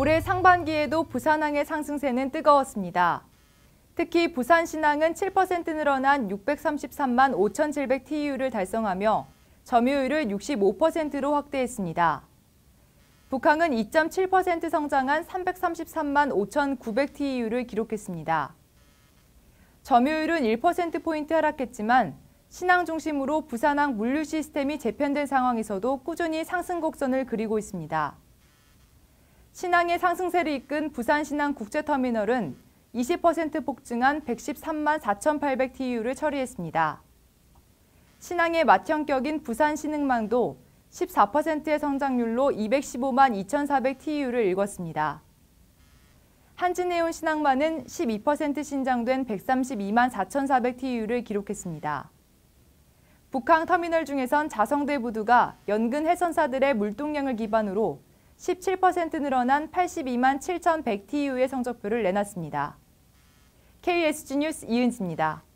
올해 상반기에도 부산항의 상승세는 뜨거웠습니다. 특히 부산 신항은 7% 늘어난 633만 5,700TU를 달성하며 점유율을 65%로 확대했습니다. 북항은 2.7% 성장한 333만 5,900TU를 기록했습니다. 점유율은 1%포인트 하락했지만 신항 중심으로 부산항 물류 시스템이 재편된 상황에서도 꾸준히 상승 곡선을 그리고 있습니다. 신항의 상승세를 이끈 부산신항 국제터미널은 20% 폭증한 113만 4,800TU를 처리했습니다. 신항의 맏형격인 부산신흥망도 14%의 성장률로 215만 2,400TU를 읽었습니다. 한진해운 신항만은 12% 신장된 132만 4,400TU를 기록했습니다. 북항 터미널 중에선 자성대 부두가 연근 해선사들의 물동량을 기반으로 17% 늘어난 82만 7,100TU의 성적표를 내놨습니다. KSG 뉴스 이은지입니다.